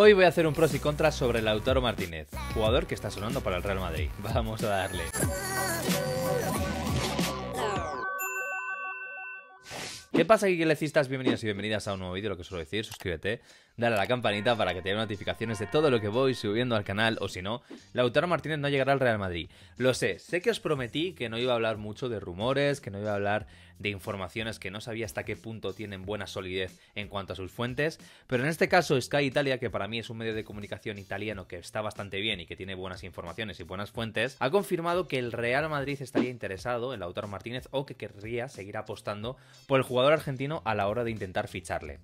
Hoy voy a hacer un pros y contras sobre Lautaro Martínez, jugador que está sonando para el Real Madrid. Vamos a darle. ¿Qué pasa, aquí, Guilecistas? Bienvenidos y bienvenidas a un nuevo vídeo, lo que suelo decir, suscríbete, dale a la campanita para que te den notificaciones de todo lo que voy subiendo al canal, o si no, Lautaro Martínez no llegará al Real Madrid. Lo sé, sé que os prometí que no iba a hablar mucho de rumores, que no iba a hablar de informaciones que no sabía hasta qué punto tienen buena solidez en cuanto a sus fuentes, pero en este caso Sky Italia, que para mí es un medio de comunicación italiano que está bastante bien y que tiene buenas informaciones y buenas fuentes, ha confirmado que el Real Madrid estaría interesado en Lautaro Martínez o que querría seguir apostando por el jugador argentino a la hora de intentar ficharle.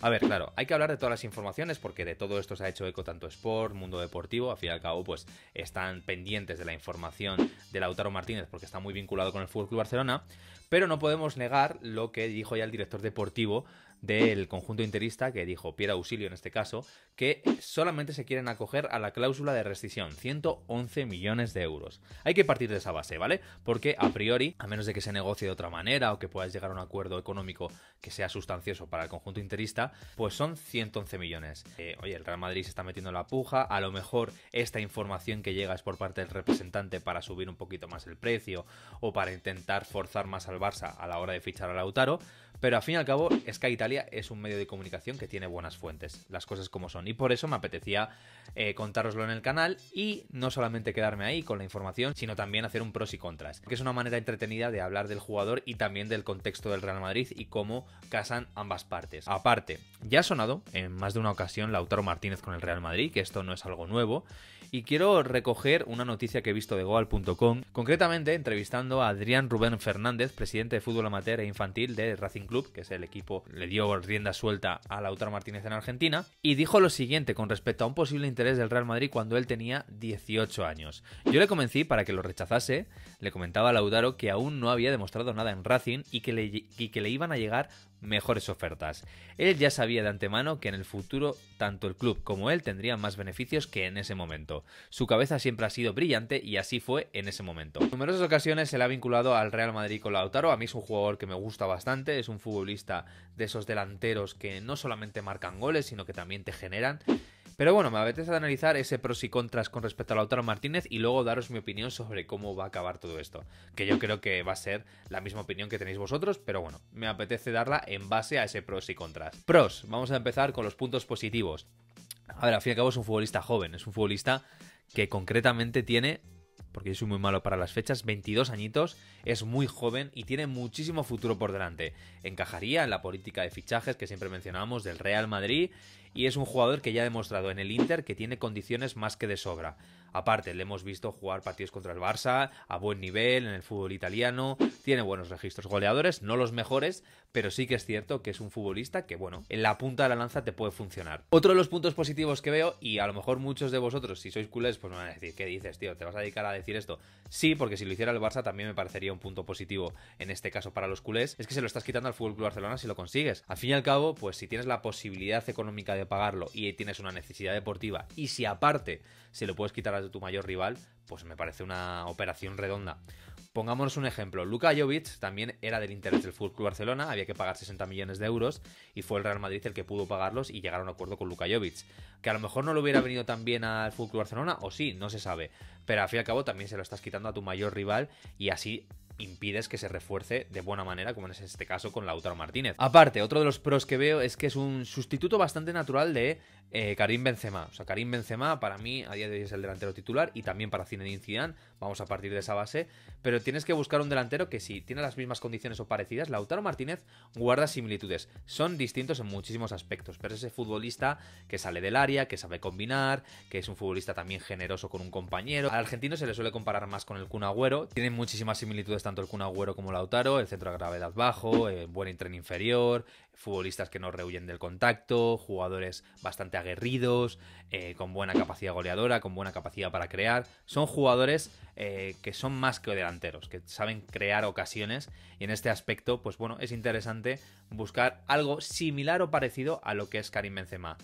A ver, claro, hay que hablar de todas las informaciones porque de todo esto se ha hecho eco tanto Sport, Mundo Deportivo, al fin y al cabo pues están pendientes de la información de Lautaro Martínez porque está muy vinculado con el FC Barcelona, pero no podemos negar lo que dijo ya el director deportivo del conjunto interista, que dijo Piera Auxilio en este caso, que solamente se quieren acoger a la cláusula de rescisión, 111 millones de euros. Hay que partir de esa base, ¿vale? Porque a priori, a menos de que se negocie de otra manera o que puedas llegar a un acuerdo económico que sea sustancioso para el conjunto interista, pues son 111 millones. Eh, oye, el Real Madrid se está metiendo la puja, a lo mejor esta información que llega es por parte del representante para subir un poquito más el precio o para intentar forzar más al Barça a la hora de fichar a Lautaro, pero al fin y al cabo Sky Italia es un medio de comunicación que tiene buenas fuentes, las cosas como son, y por eso me apetecía eh, contároslo en el canal y no solamente quedarme ahí con la información, sino también hacer un pros y contras, que es una manera entretenida de hablar del jugador y también del contexto del Real Madrid y cómo casan ambas partes. Aparte, ya ha sonado en más de una ocasión Lautaro Martínez con el Real Madrid, que esto no es algo nuevo, y quiero recoger una noticia que he visto de Goal.com, concretamente entrevistando a Adrián Rubén Fernández, presidente de fútbol amateur e infantil de Racing Club, que es el equipo que le dio rienda suelta a Lautaro Martínez en Argentina, y dijo lo siguiente con respecto a un posible interés del Real Madrid cuando él tenía 18 años. Yo le convencí para que lo rechazase, le comentaba a Lautaro que aún no había demostrado nada en Racing y que le, y que le iban a llegar mejores ofertas. Él ya sabía de antemano que en el futuro tanto el club como él tendrían más beneficios que en ese momento. Su cabeza siempre ha sido brillante y así fue en ese momento. En numerosas ocasiones se le ha vinculado al Real Madrid con Lautaro, a mí es un jugador que me gusta bastante, es un futbolista de esos delanteros que no solamente marcan goles, sino que también te generan. Pero bueno, me apetece analizar ese pros y contras con respecto a Lautaro Martínez y luego daros mi opinión sobre cómo va a acabar todo esto. Que yo creo que va a ser la misma opinión que tenéis vosotros, pero bueno, me apetece darla en base a ese pros y contras. Pros, vamos a empezar con los puntos positivos. A ver, al fin y al cabo es un futbolista joven, es un futbolista que concretamente tiene porque yo soy muy malo para las fechas, 22 añitos, es muy joven y tiene muchísimo futuro por delante. Encajaría en la política de fichajes que siempre mencionábamos del Real Madrid y es un jugador que ya ha demostrado en el Inter que tiene condiciones más que de sobra. Aparte, le hemos visto jugar partidos contra el Barça a buen nivel en el fútbol italiano, tiene buenos registros goleadores, no los mejores, pero sí que es cierto que es un futbolista que, bueno, en la punta de la lanza te puede funcionar. Otro de los puntos positivos que veo, y a lo mejor muchos de vosotros, si sois culés, pues me van a decir, ¿qué dices, tío? ¿Te vas a dedicar a decir esto? Sí, porque si lo hiciera el Barça también me parecería un punto positivo en este caso para los culés, es que se lo estás quitando al Fútbol Club Barcelona si lo consigues. Al fin y al cabo, pues si tienes la posibilidad económica de pagarlo y tienes una necesidad deportiva, y si aparte se lo puedes quitar de tu mayor rival, pues me parece una operación redonda. Pongámonos un ejemplo, Luka Jovic también era del interés del FC Barcelona, había que pagar 60 millones de euros y fue el Real Madrid el que pudo pagarlos y llegar a un acuerdo con Luka Jovic. Que a lo mejor no lo hubiera venido tan bien al FC Barcelona, o sí, no se sabe, pero al fin y al cabo también se lo estás quitando a tu mayor rival y así impides que se refuerce de buena manera, como en este caso con Lautaro Martínez. Aparte, otro de los pros que veo es que es un sustituto bastante natural de eh, Karim Benzema. O sea, Karim Benzema para mí a día de hoy es el delantero titular y también para Zinedine Zidane. Vamos a partir de esa base. Pero tienes que buscar un delantero que si tiene las mismas condiciones o parecidas, Lautaro Martínez guarda similitudes. Son distintos en muchísimos aspectos, pero es ese futbolista que sale del área, que sabe combinar, que es un futbolista también generoso con un compañero. Al argentino se le suele comparar más con el Kun Agüero. Tienen muchísimas similitudes tanto el Kun Agüero como Lautaro. El centro de gravedad bajo, eh, buen tren inferior, futbolistas que no rehuyen del contacto, jugadores bastante aguerridos, eh, con buena capacidad goleadora, con buena capacidad para crear. Son jugadores eh, que son más que delanteros, que saben crear ocasiones y en este aspecto, pues bueno, es interesante buscar algo similar o parecido a lo que es Karim Benzema.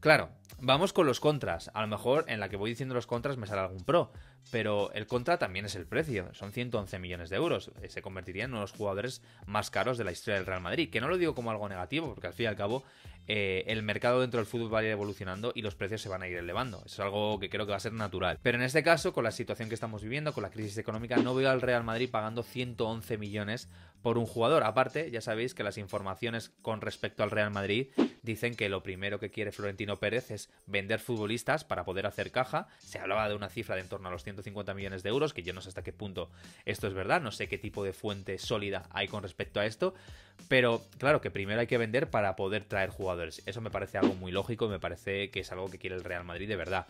Claro, vamos con los contras. A lo mejor en la que voy diciendo los contras me sale algún pro, pero el contra también es el precio. Son 111 millones de euros. Eh, se convertiría en uno de los jugadores más caros de la historia del Real Madrid. Que no lo digo como algo negativo, porque al fin y al cabo eh, el mercado dentro del fútbol va a ir evolucionando y los precios se van a ir elevando. Eso es algo que creo que va a ser natural. Pero en este caso, con la situación que estamos viviendo, con la crisis económica, no veo al Real Madrid pagando 111 millones por un jugador. Aparte, ya sabéis que las informaciones con respecto al Real Madrid dicen que lo primero que quiere Florentino Pérez es vender futbolistas para poder hacer caja. Se hablaba de una cifra de en torno a los 150 millones de euros, que yo no sé hasta qué punto esto es verdad, no sé qué tipo de fuente sólida hay con respecto a esto, pero claro que primero hay que vender para poder traer jugadores. Eso me parece algo muy lógico y me parece que es algo que quiere el Real Madrid de verdad.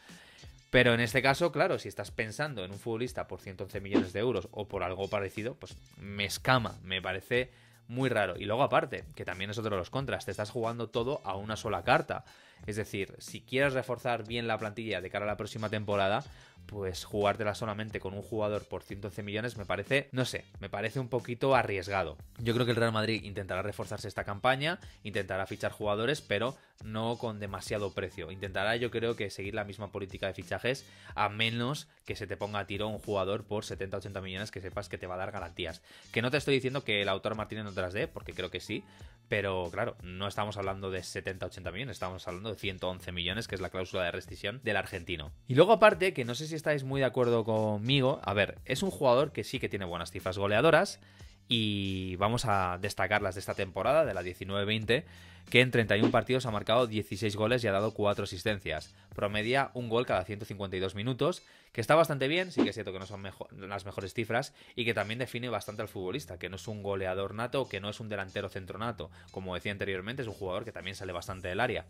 Pero en este caso, claro, si estás pensando en un futbolista por 111 millones de euros o por algo parecido, pues me escama, me parece muy raro. Y luego aparte, que también es otro de los contras, te estás jugando todo a una sola carta. Es decir, si quieres reforzar bien la plantilla de cara a la próxima temporada, pues jugártela solamente con un jugador por 111 millones me parece, no sé, me parece un poquito arriesgado. Yo creo que el Real Madrid intentará reforzarse esta campaña, intentará fichar jugadores, pero no con demasiado precio. Intentará yo creo que seguir la misma política de fichajes, a menos que se te ponga a tiro un jugador por 70-80 millones que sepas que te va a dar garantías. Que no te estoy diciendo que el autor Martínez no te las dé, porque creo que sí, pero claro, no estamos hablando de 70-80 millones, estamos hablando de 111 millones, que es la cláusula de rescisión del argentino. Y luego aparte, que no sé si estáis muy de acuerdo conmigo. A ver, es un jugador que sí que tiene buenas cifras goleadoras y vamos a destacarlas de esta temporada, de la 19-20, que en 31 partidos ha marcado 16 goles y ha dado 4 asistencias. Promedia un gol cada 152 minutos, que está bastante bien, sí que es cierto que no son las mejores cifras y que también define bastante al futbolista, que no es un goleador nato, que no es un delantero centronato. Como decía anteriormente, es un jugador que también sale bastante del área.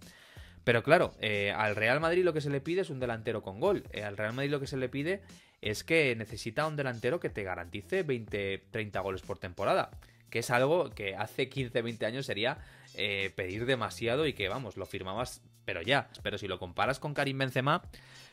Pero claro, eh, al Real Madrid lo que se le pide es un delantero con gol. Eh, al Real Madrid lo que se le pide es que necesita un delantero que te garantice 20, 30 goles por temporada. Que es algo que hace 15, 20 años sería eh, pedir demasiado y que, vamos, lo firmabas, pero ya. Pero si lo comparas con Karim Benzema,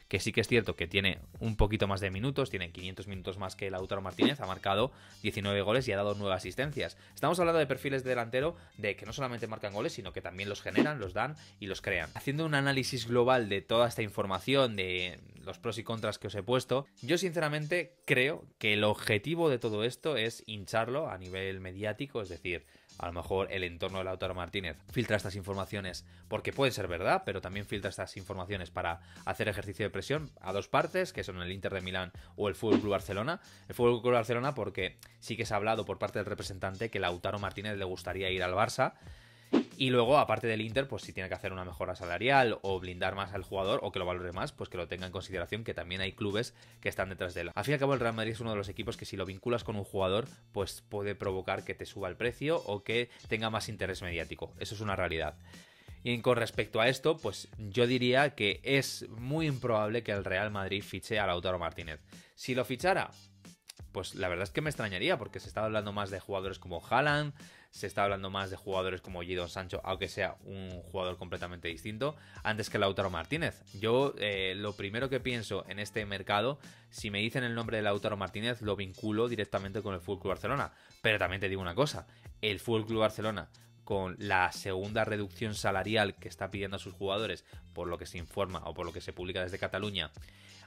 que sí que es cierto que tiene un poquito más de minutos, tiene 500 minutos más que Lautaro Martínez, ha marcado 19 goles y ha dado 9 asistencias. Estamos hablando de perfiles de delantero de que no solamente marcan goles, sino que también los generan, los dan y los crean. Haciendo un análisis global de toda esta información, de los pros y contras que os he puesto, yo sinceramente creo que el objetivo de todo esto es hincharlo a nivel mediático, es decir, a lo mejor el entorno de Lautaro Martínez filtra estas informaciones porque puede ser verdad, pero también filtra estas informaciones para hacer ejercicio de presión a dos partes, que son el Inter de Milán o el Fútbol Club Barcelona. El Fútbol Barcelona porque sí que se ha hablado por parte del representante que Lautaro Martínez le gustaría ir al Barça y luego, aparte del Inter, pues si tiene que hacer una mejora salarial o blindar más al jugador o que lo valore más, pues que lo tenga en consideración que también hay clubes que están detrás de él. Al fin y al cabo, el Real Madrid es uno de los equipos que si lo vinculas con un jugador, pues puede provocar que te suba el precio o que tenga más interés mediático. Eso es una realidad. Y con respecto a esto, pues yo diría que es muy improbable que el Real Madrid fiche a Lautaro Martínez. Si lo fichara, pues la verdad es que me extrañaría, porque se está hablando más de jugadores como Haaland, se está hablando más de jugadores como Gidon Sancho, aunque sea un jugador completamente distinto, antes que Lautaro Martínez. Yo eh, lo primero que pienso en este mercado, si me dicen el nombre de Lautaro Martínez, lo vinculo directamente con el FC Club Barcelona. Pero también te digo una cosa: el Full Club Barcelona con la segunda reducción salarial que está pidiendo a sus jugadores, por lo que se informa o por lo que se publica desde Cataluña,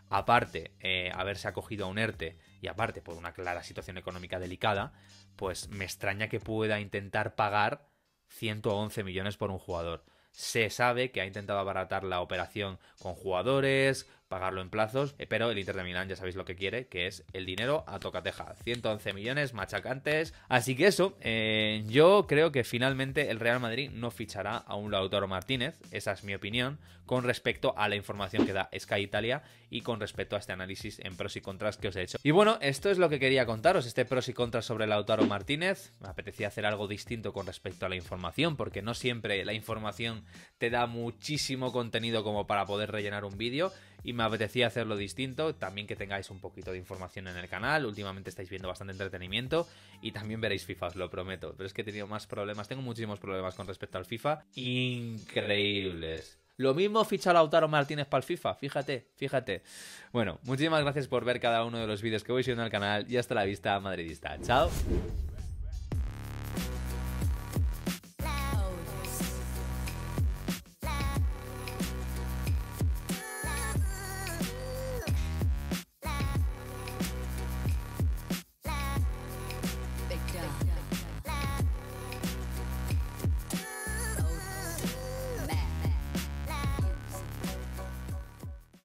aparte eh, haberse acogido a un ERTE y aparte por una clara situación económica delicada, pues me extraña que pueda intentar pagar 111 millones por un jugador. Se sabe que ha intentado abaratar la operación con jugadores, pagarlo en plazos, eh, pero el Inter de Milán ya sabéis lo que quiere, que es el dinero a tocateja. 111 millones machacantes. Así que eso, eh, yo creo que finalmente el Real Madrid no fichará a un Lautaro Martínez, esa es mi opinión, con respecto a la información que da Sky Italia y con respecto a este análisis en pros y contras que os he hecho. Y bueno, esto es lo que quería contaros, este pros y contras sobre Lautaro Martínez. Me apetecía hacer algo distinto con respecto a la información, porque no siempre la información te da muchísimo contenido como para poder rellenar un vídeo y me apetecía hacerlo distinto. También que tengáis un poquito de información en el canal. Últimamente estáis viendo bastante entretenimiento y también veréis FIFA, os lo prometo. Pero es que he tenido más problemas, tengo muchísimos problemas con respecto al FIFA. Increíbles. Lo mismo ficha Lautaro Martínez para el FIFA, fíjate, fíjate. Bueno, muchísimas gracias por ver cada uno de los vídeos que voy subiendo al canal y hasta la vista, madridista. Chao.